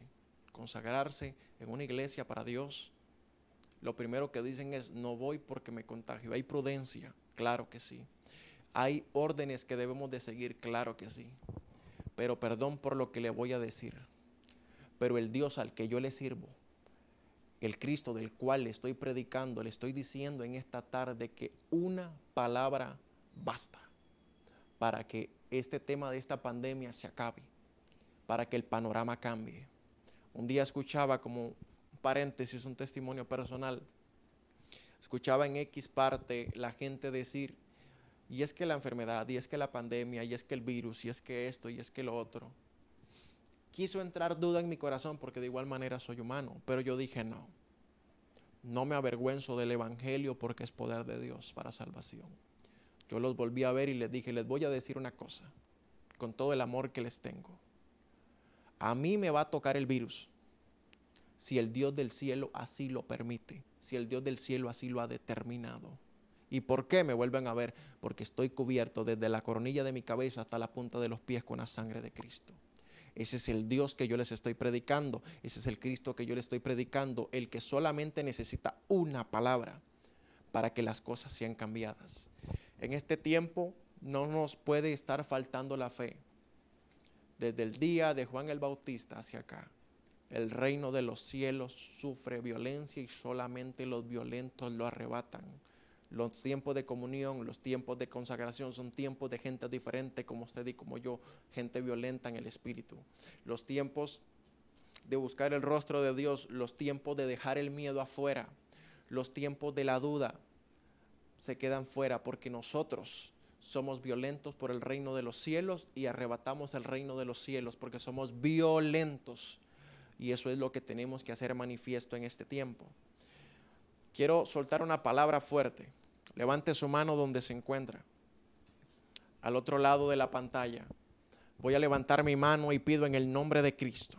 consagrarse en una iglesia para Dios, lo primero que dicen es no voy porque me contagio. Hay prudencia, claro que sí. Hay órdenes que debemos de seguir, claro que sí. Pero perdón por lo que le voy a decir. Pero el Dios al que yo le sirvo, el Cristo del cual le estoy predicando, le estoy diciendo en esta tarde que una palabra basta para que este tema de esta pandemia se acabe, para que el panorama cambie. Un día escuchaba como paréntesis, un testimonio personal. Escuchaba en X parte la gente decir, y es que la enfermedad, y es que la pandemia, y es que el virus, y es que esto, y es que lo otro. Quiso entrar duda en mi corazón porque de igual manera soy humano, pero yo dije no. No me avergüenzo del Evangelio porque es poder de Dios para salvación. Yo los volví a ver y les dije, les voy a decir una cosa, con todo el amor que les tengo. A mí me va a tocar el virus, si el Dios del cielo así lo permite, si el Dios del cielo así lo ha determinado. ¿Y por qué me vuelven a ver? Porque estoy cubierto desde la coronilla de mi cabeza hasta la punta de los pies con la sangre de Cristo. Ese es el Dios que yo les estoy predicando, ese es el Cristo que yo les estoy predicando, el que solamente necesita una palabra para que las cosas sean cambiadas. En este tiempo no nos puede estar faltando la fe. Desde el día de Juan el Bautista hacia acá, el reino de los cielos sufre violencia y solamente los violentos lo arrebatan. Los tiempos de comunión, los tiempos de consagración son tiempos de gente diferente como usted y como yo, gente violenta en el espíritu. Los tiempos de buscar el rostro de Dios, los tiempos de dejar el miedo afuera, los tiempos de la duda se quedan fuera porque nosotros somos violentos por el reino de los cielos y arrebatamos el reino de los cielos porque somos violentos y eso es lo que tenemos que hacer manifiesto en este tiempo. Quiero soltar una palabra fuerte. Levante su mano donde se encuentra, al otro lado de la pantalla. Voy a levantar mi mano y pido en el nombre de Cristo.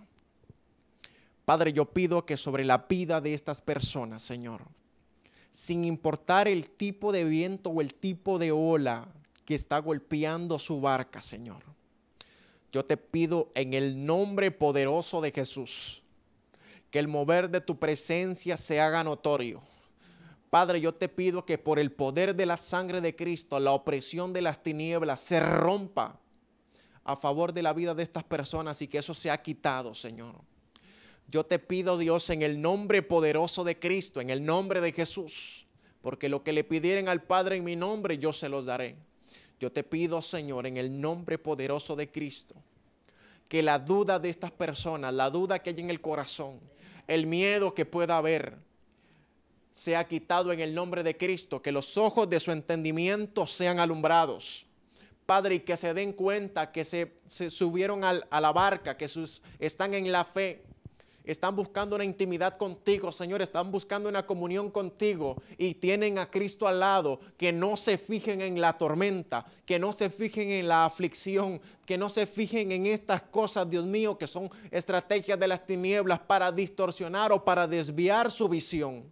Padre, yo pido que sobre la vida de estas personas, Señor, sin importar el tipo de viento o el tipo de ola que está golpeando su barca, Señor, yo te pido en el nombre poderoso de Jesús que el mover de tu presencia se haga notorio. Padre, yo te pido que por el poder de la sangre de Cristo, la opresión de las tinieblas se rompa a favor de la vida de estas personas y que eso sea quitado, Señor. Yo te pido, Dios, en el nombre poderoso de Cristo, en el nombre de Jesús, porque lo que le pidieren al Padre en mi nombre, yo se los daré. Yo te pido, Señor, en el nombre poderoso de Cristo, que la duda de estas personas, la duda que hay en el corazón, el miedo que pueda haber, sea quitado en el nombre de Cristo, que los ojos de su entendimiento sean alumbrados. Padre, y que se den cuenta que se, subieron a la barca, que sus, están en la fe, están buscando una intimidad contigo, Señor, están buscando una comunión contigo y tienen a Cristo al lado, que no se fijen en la tormenta, que no se fijen en la aflicción, que no se fijen en estas cosas, Dios mío, que son estrategias de las tinieblas para distorsionar o para desviar su visión.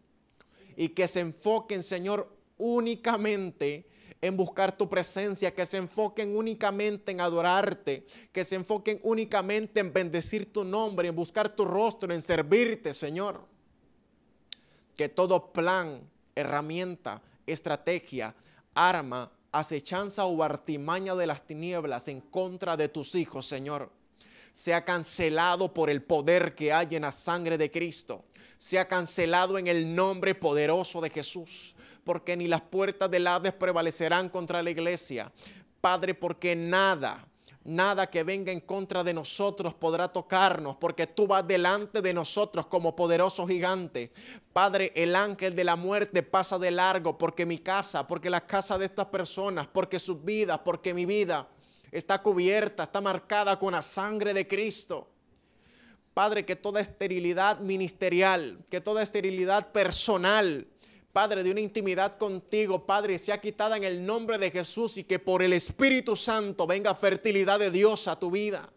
Y que se enfoquen, Señor, únicamente en buscar tu presencia, que se enfoquen únicamente en adorarte, que se enfoquen únicamente en bendecir tu nombre, en buscar tu rostro, en servirte, Señor. Que todo plan, herramienta, estrategia, arma, acechanza o artimaña de las tinieblas en contra de tus hijos, Señor, sea cancelado por el poder que hay en la sangre de Cristo, sea cancelado en el nombre poderoso de Jesús porque ni las puertas del Hades prevalecerán contra la iglesia. Padre, porque nada, nada que venga en contra de nosotros podrá tocarnos, porque tú vas delante de nosotros como poderoso gigante. Padre, el ángel de la muerte pasa de largo, porque mi casa, porque la casa de estas personas, porque sus vidas, porque mi vida está cubierta, está marcada con la sangre de Cristo. Padre, que toda esterilidad ministerial, que toda esterilidad personal, Padre, de una intimidad contigo, Padre, sea quitada en el nombre de Jesús y que por el Espíritu Santo venga fertilidad de Dios a tu vida.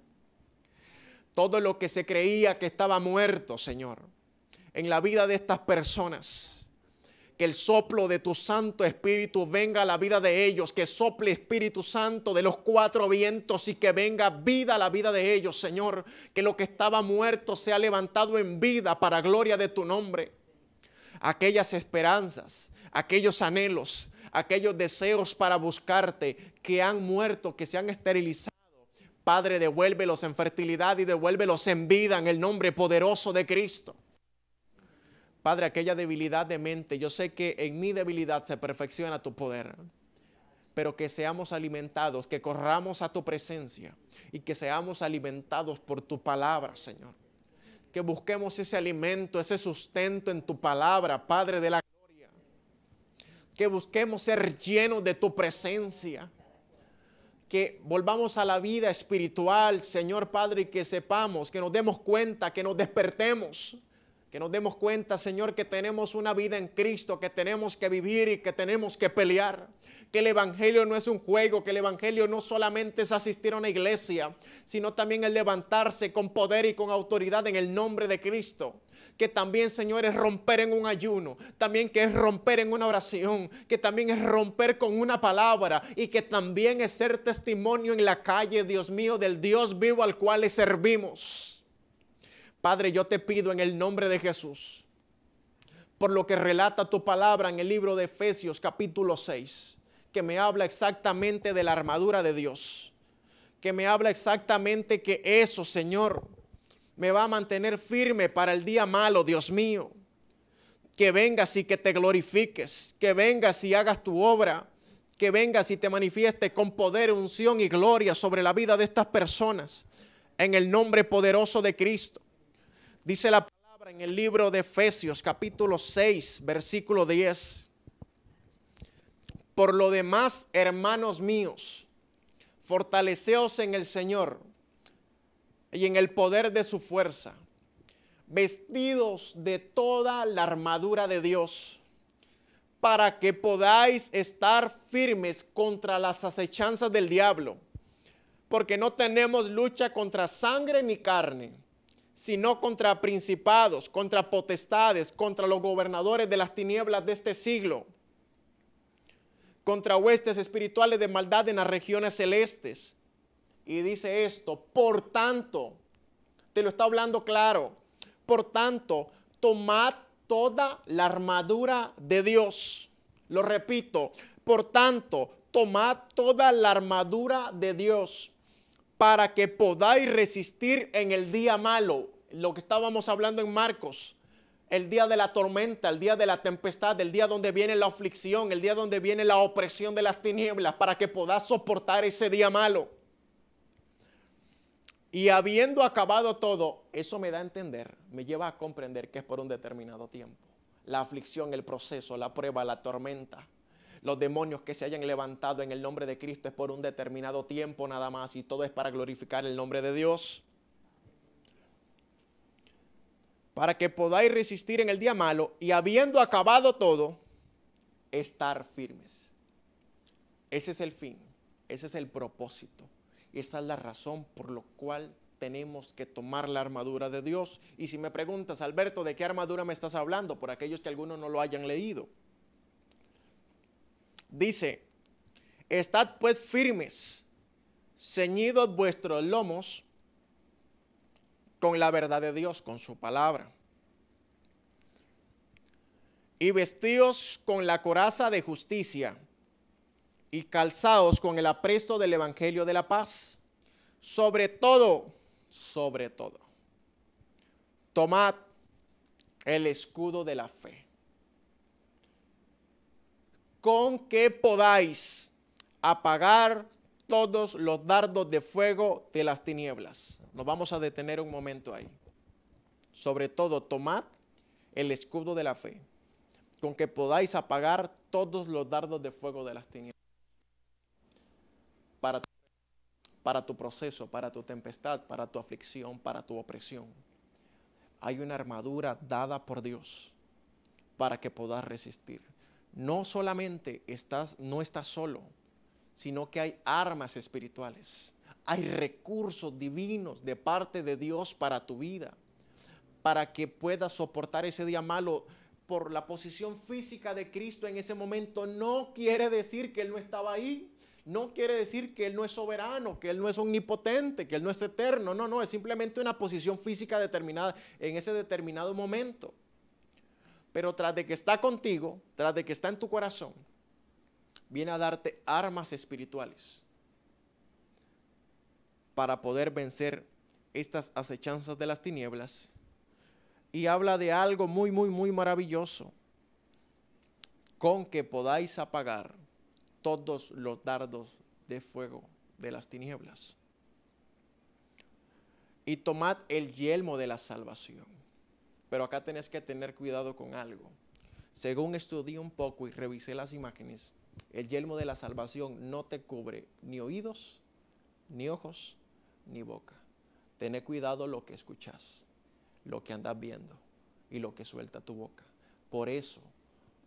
Todo lo que se creía que estaba muerto, Señor, en la vida de estas personas. Que el soplo de tu Santo Espíritu venga a la vida de ellos, que sople Espíritu Santo de los cuatro vientos y que venga vida a la vida de ellos, Señor. Que lo que estaba muerto sea levantado en vida para gloria de tu nombre aquellas esperanzas, aquellos anhelos, aquellos deseos para buscarte que han muerto, que se han esterilizado. Padre, devuélvelos en fertilidad y devuélvelos en vida en el nombre poderoso de Cristo. Padre, aquella debilidad de mente, yo sé que en mi debilidad se perfecciona tu poder, pero que seamos alimentados, que corramos a tu presencia y que seamos alimentados por tu palabra, Señor que busquemos ese alimento, ese sustento en tu palabra, Padre de la gloria. Que busquemos ser llenos de tu presencia. Que volvamos a la vida espiritual, Señor Padre, y que sepamos, que nos demos cuenta, que nos despertemos. Que nos demos cuenta, Señor, que tenemos una vida en Cristo, que tenemos que vivir y que tenemos que pelear que el Evangelio no es un juego, que el Evangelio no solamente es asistir a una iglesia, sino también el levantarse con poder y con autoridad en el nombre de Cristo que también, Señor, es romper en un ayuno, también que es romper en una oración, que también es romper con una palabra y que también es ser testimonio en la calle, Dios mío, del Dios vivo al cual le servimos. Padre, yo te pido en el nombre de Jesús, por lo que relata tu palabra en el libro de Efesios capítulo 6, que me habla exactamente de la armadura de Dios, que me habla exactamente que eso, Señor, me va a mantener firme para el día malo, Dios mío. Que vengas y que te glorifiques, que vengas y hagas tu obra, que vengas y te manifieste con poder, unción y gloria sobre la vida de estas personas, en el nombre poderoso de Cristo. Dice la palabra en el libro de Efesios capítulo 6, versículo 10 por lo demás, hermanos míos, fortaleceos en el Señor y en el poder de su fuerza, vestidos de toda la armadura de Dios, para que podáis estar firmes contra las acechanzas del diablo, porque no tenemos lucha contra sangre ni carne, sino contra principados, contra potestades, contra los gobernadores de las tinieblas de este siglo contra huestes espirituales de maldad en las regiones celestes. Y dice esto, por tanto, te lo está hablando claro, por tanto, tomad toda la armadura de Dios. Lo repito, por tanto, tomad toda la armadura de Dios para que podáis resistir en el día malo, lo que estábamos hablando en Marcos el día de la tormenta, el día de la tempestad, el día donde viene la aflicción, el día donde viene la opresión de las tinieblas, para que puedas soportar ese día malo. Y habiendo acabado todo, eso me da a entender, me lleva a comprender que es por un determinado tiempo. La aflicción, el proceso, la prueba, la tormenta, los demonios que se hayan levantado en el nombre de Cristo es por un determinado tiempo nada más y todo es para glorificar el nombre de Dios. para que podáis resistir en el día malo y habiendo acabado todo, estar firmes. Ese es el fin, ese es el propósito y esa es la razón por la cual tenemos que tomar la armadura de Dios. Y si me preguntas, Alberto, ¿de qué armadura me estás hablando? Por aquellos que algunos no lo hayan leído. Dice, estad pues firmes, ceñidos vuestros lomos con la verdad de Dios, con su palabra. Y vestíos con la coraza de justicia y calzaos con el apresto del Evangelio de la paz. Sobre todo, sobre todo, tomad el escudo de la fe, con que podáis apagar todos los dardos de fuego de las tinieblas nos vamos a detener un momento ahí. Sobre todo, tomad el escudo de la fe, con que podáis apagar todos los dardos de fuego de las tinieblas. Para, tu proceso, para tu tempestad, para tu aflicción, para tu opresión. Hay una armadura dada por Dios para que puedas resistir. No solamente estás, no estás solo, sino que hay armas espirituales hay recursos divinos de parte de Dios para tu vida, para que puedas soportar ese día malo por la posición física de Cristo en ese momento no quiere decir que Él no estaba ahí. No quiere decir que Él no es soberano, que Él no es omnipotente, que Él no es eterno. No, no, es simplemente una posición física determinada en ese determinado momento. Pero tras de que está contigo, tras de que está en tu corazón, viene a darte armas espirituales para poder vencer estas acechanzas de las tinieblas. Y habla de algo muy, muy, muy maravilloso, con que podáis apagar todos los dardos de fuego de las tinieblas. Y tomad el yelmo de la salvación. Pero acá tenés que tener cuidado con algo. Según estudié un poco y revisé las imágenes, el yelmo de la salvación no te cubre ni oídos, ni ojos, ni boca. Tené cuidado lo que escuchas, lo que andas viendo y lo que suelta tu boca. Por eso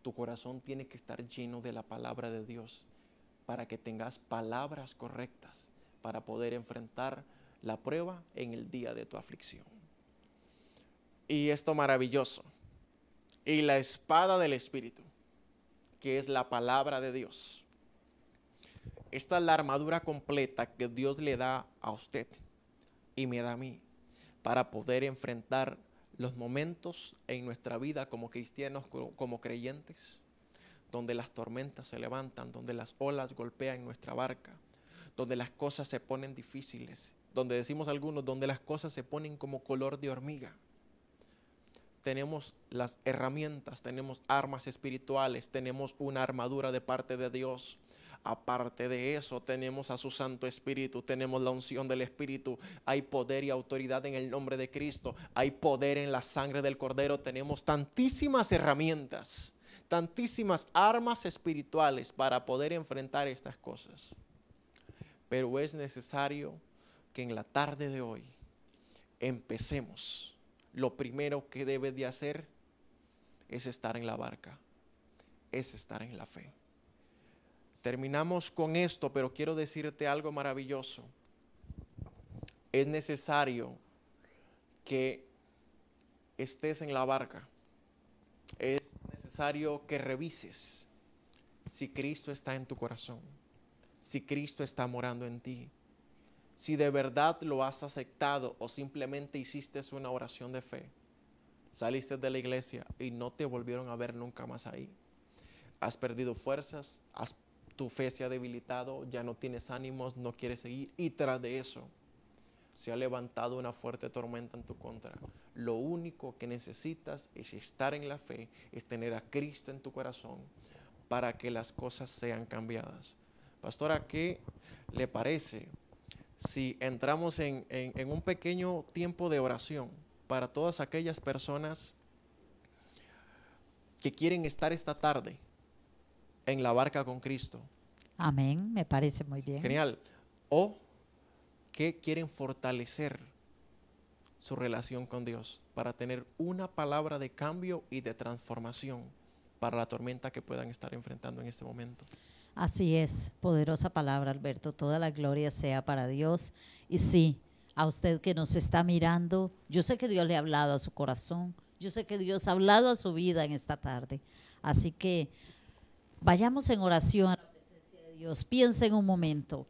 tu corazón tiene que estar lleno de la palabra de Dios para que tengas palabras correctas para poder enfrentar la prueba en el día de tu aflicción. Y esto maravilloso. Y la espada del Espíritu, que es la palabra de Dios esta es la armadura completa que Dios le da a usted y me da a mí para poder enfrentar los momentos en nuestra vida como cristianos, como creyentes, donde las tormentas se levantan, donde las olas golpean nuestra barca, donde las cosas se ponen difíciles, donde decimos algunos, donde las cosas se ponen como color de hormiga. Tenemos las herramientas, tenemos armas espirituales, tenemos una armadura de parte de Dios Aparte de eso, tenemos a su Santo Espíritu, tenemos la unción del Espíritu, hay poder y autoridad en el nombre de Cristo, hay poder en la sangre del Cordero, tenemos tantísimas herramientas, tantísimas armas espirituales para poder enfrentar estas cosas. Pero es necesario que en la tarde de hoy empecemos. Lo primero que debe de hacer es estar en la barca, es estar en la fe. Terminamos con esto, pero quiero decirte algo maravilloso. Es necesario que estés en la barca. Es necesario que revises si Cristo está en tu corazón, si Cristo está morando en ti, si de verdad lo has aceptado o simplemente hiciste una oración de fe, saliste de la iglesia y no te volvieron a ver nunca más ahí. Has perdido fuerzas, has tu fe se ha debilitado, ya no tienes ánimos, no quieres seguir y tras de eso se ha levantado una fuerte tormenta en tu contra. Lo único que necesitas es estar en la fe, es tener a Cristo en tu corazón para que las cosas sean cambiadas. Pastora, ¿qué le parece si entramos en, en un pequeño tiempo de oración para todas aquellas personas que quieren estar esta tarde en la barca con Cristo. Amén, me parece muy bien. Genial. O que quieren fortalecer su relación con Dios para tener una palabra de cambio y de transformación para la tormenta que puedan estar enfrentando en este momento. Así es, poderosa palabra, Alberto. Toda la gloria sea para Dios. Y sí, a usted que nos está mirando, yo sé que Dios le ha hablado a su corazón, yo sé que Dios ha hablado a su vida en esta tarde. Así que Vayamos en oración a la presencia de Dios. Piensa en un momento.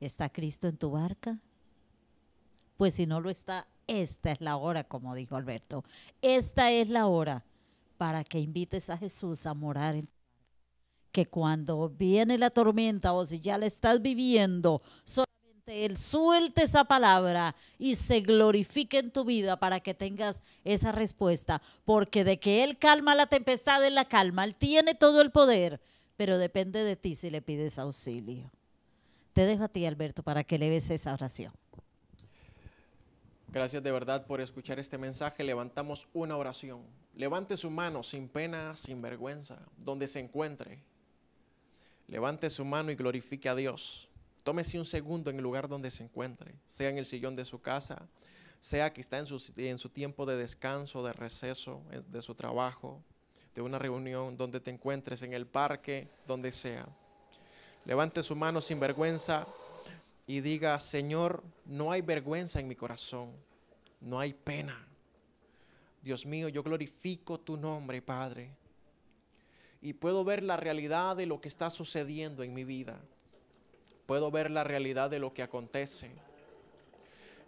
¿Está Cristo en tu barca? Pues si no lo está, esta es la hora, como dijo Alberto. Esta es la hora para que invites a Jesús a morar en tu barca. Que cuando viene la tormenta o si ya la estás viviendo, él. Suelte esa palabra y se glorifique en tu vida para que tengas esa respuesta. Porque de que Él calma la tempestad, Él la calma. Él tiene todo el poder, pero depende de ti si le pides auxilio. Te dejo a ti, Alberto, para que le ves esa oración. Gracias de verdad por escuchar este mensaje. Levantamos una oración. Levante su mano sin pena, sin vergüenza, donde se encuentre. Levante su mano y glorifique a Dios. Tómese un segundo en el lugar donde se encuentre, sea en el sillón de su casa, sea que está en su, en su tiempo de descanso, de receso, eh, de su trabajo, de una reunión, donde te encuentres, en el parque, donde sea. Levante su mano sin vergüenza y diga, Señor, no hay vergüenza en mi corazón, no hay pena. Dios mío, yo glorifico tu nombre, Padre. Y puedo ver la realidad de lo que está sucediendo en mi vida puedo ver la realidad de lo que acontece.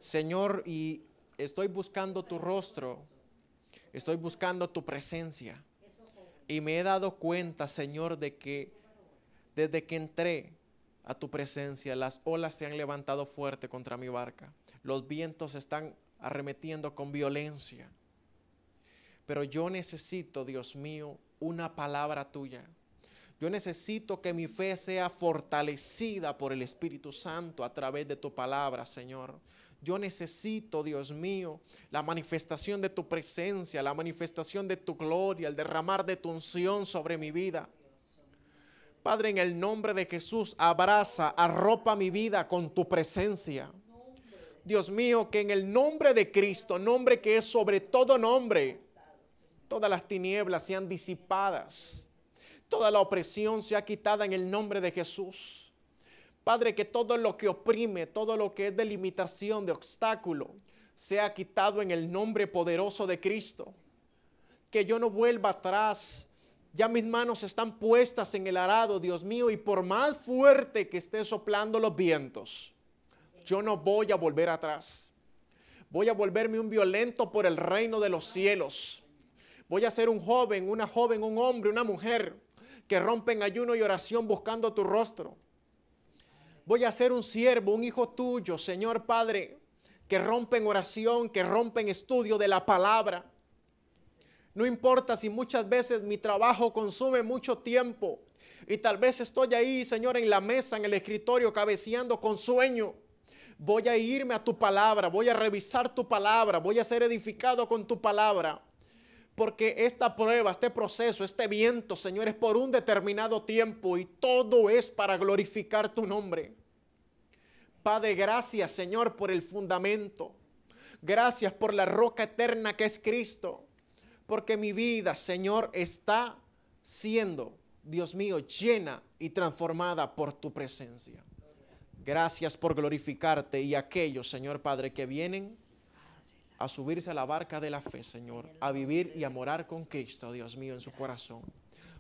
Señor, y estoy buscando tu rostro, estoy buscando tu presencia. Y me he dado cuenta, Señor, de que desde que entré a tu presencia, las olas se han levantado fuerte contra mi barca. Los vientos están arremetiendo con violencia. Pero yo necesito, Dios mío, una palabra tuya. Yo necesito que mi fe sea fortalecida por el Espíritu Santo a través de tu palabra, Señor. Yo necesito, Dios mío, la manifestación de tu presencia, la manifestación de tu gloria, el derramar de tu unción sobre mi vida. Padre, en el nombre de Jesús, abraza, arropa mi vida con tu presencia. Dios mío, que en el nombre de Cristo, nombre que es sobre todo nombre, todas las tinieblas sean disipadas Toda la opresión sea quitada en el nombre de Jesús. Padre, que todo lo que oprime, todo lo que es de limitación, de obstáculo, sea quitado en el nombre poderoso de Cristo. Que yo no vuelva atrás. Ya mis manos están puestas en el arado, Dios mío, y por más fuerte que esté soplando los vientos, yo no voy a volver atrás. Voy a volverme un violento por el reino de los cielos. Voy a ser un joven, una joven, un hombre, una mujer que rompen ayuno y oración buscando tu rostro. Voy a ser un siervo, un hijo tuyo, Señor Padre, que rompen oración, que rompen estudio de la palabra. No importa si muchas veces mi trabajo consume mucho tiempo y tal vez estoy ahí, Señor, en la mesa, en el escritorio, cabeceando con sueño. Voy a irme a tu palabra, voy a revisar tu palabra, voy a ser edificado con tu palabra porque esta prueba, este proceso, este viento, Señor, es por un determinado tiempo y todo es para glorificar tu nombre. Padre, gracias, Señor, por el fundamento. Gracias por la roca eterna que es Cristo. Porque mi vida, Señor, está siendo, Dios mío, llena y transformada por tu presencia. Gracias por glorificarte y aquellos, Señor Padre, que vienen a subirse a la barca de la fe, Señor, a vivir y a morar con Cristo, Dios mío, en su corazón.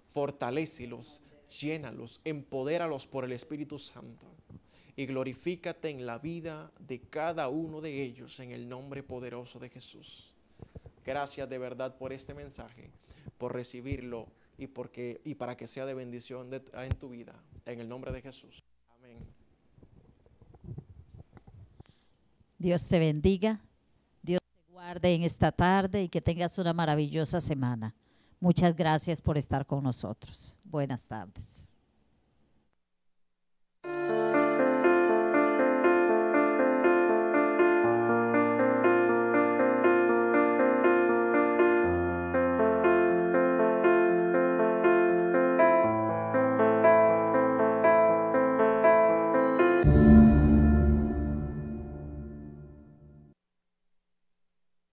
Fortalécelos, llénalos, empodéralos por el Espíritu Santo y glorifícate en la vida de cada uno de ellos en el nombre poderoso de Jesús. Gracias de verdad por este mensaje, por recibirlo y, porque, y para que sea de bendición en tu vida, en el nombre de Jesús. Amén. Dios te bendiga en esta tarde y que tengas una maravillosa semana. Muchas gracias por estar con nosotros. Buenas tardes.